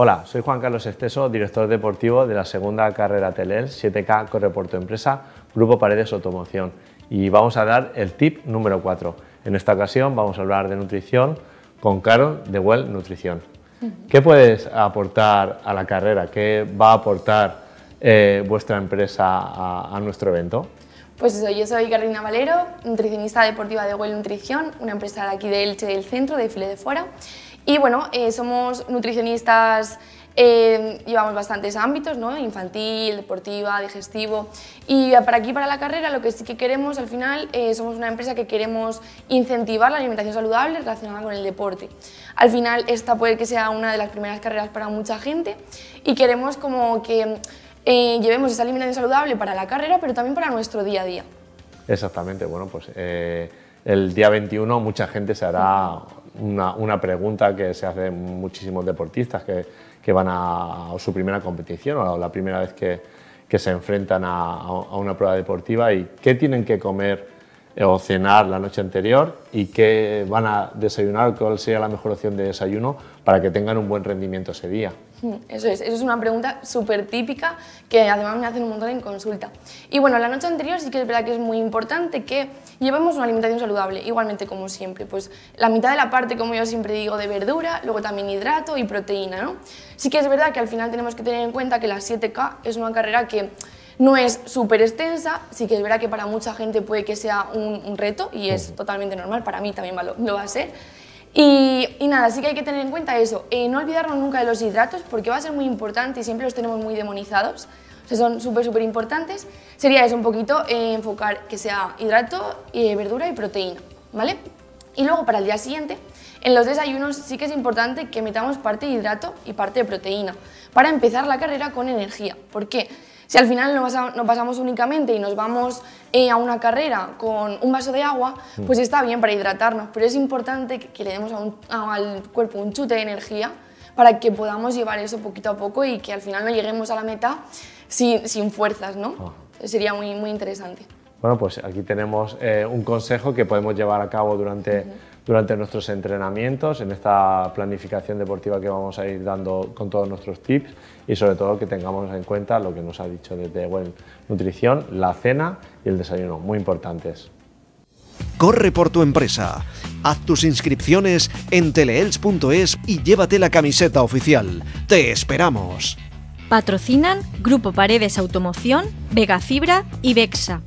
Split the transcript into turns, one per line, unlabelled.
Hola, soy Juan Carlos Esteso, director deportivo de la segunda carrera Telel 7K Correporto Empresa, Grupo Paredes Automoción. Y vamos a dar el tip número 4. En esta ocasión vamos a hablar de nutrición con Carol de Well Nutrición. ¿Qué puedes aportar a la carrera? ¿Qué va a aportar eh, vuestra empresa a, nuestro evento?
Pues eso, yo soy Carolina Valero, nutricionista deportiva de Well Nutrición, una empresa de aquí de Elche del Centro, de File de Fuera. Y bueno, eh, somos nutricionistas, eh, llevamos bastantes ámbitos, infantil, deportiva, digestivo. Y para aquí, para la carrera, lo que sí que queremos al final, eh, somos una empresa que queremos incentivar la alimentación saludable relacionada con el deporte. Al final, esta puede que sea una de las primeras carreras para mucha gente y queremos como que llevemos esa alimentación saludable para la carrera, pero también para nuestro día a día.
Exactamente, bueno, pues el día 21 mucha gente se hará una, una, pregunta que se hace muchísimos deportistas que, van a, su primera competición o la primera vez que, se enfrentan a, una prueba deportiva y qué tienen que comer eh, o cenar la noche anterior y qué van a desayunar, cuál sería la mejor opción de desayuno para que tengan un buen rendimiento ese día.
Mm, eso es, eso es una pregunta súper típica que además me hacen un montón en consulta. Y bueno, la noche anterior sí que es verdad que es muy importante que llevemos una alimentación saludable, igualmente como siempre, pues la mitad de la parte, como yo siempre digo, de verdura, luego también hidrato y proteína, ¿no? Sí que es verdad que al final tenemos que tener en cuenta que la 7K es una carrera que no es súper extensa, sí que es verdad que para mucha gente puede que sea un, reto y es totalmente normal, para mí también lo va a ser, y, nada, sí que hay que tener en cuenta eso, eh, no olvidarnos nunca de los hidratos porque va a ser muy importante y siempre los tenemos muy demonizados, o sea, son súper, súper importantes. Sería eso un poquito, eh, enfocar que sea hidrato, eh, verdura y proteína, ¿vale? Y luego para el día siguiente, en los desayunos sí que es importante que metamos parte de hidrato y parte de proteína para empezar la carrera con energía. ¿Por qué? Si al final nos, pasamos únicamente y nos vamos eh, a una carrera con un vaso de agua, mm. pues está bien para hidratarnos, pero es importante que, le demos al cuerpo un chute de energía para que podamos llevar eso poquito a poco y que al final no lleguemos a la meta sin, fuerzas, ¿no? Ah. Sería muy, muy interesante.
Bueno, pues aquí tenemos eh, un consejo que podemos llevar a cabo durante durante nuestros entrenamientos, en esta planificación deportiva que vamos a ir dando con todos nuestros tips y sobre todo que tengamos en cuenta lo que nos ha dicho desde buen Nutrición, la cena y el desayuno, muy importantes. Corre por tu empresa. Haz tus inscripciones en teleels.es y llévate la camiseta oficial. Te esperamos.
Patrocinan Grupo Paredes Automoción, Vega Fibra y Vexa.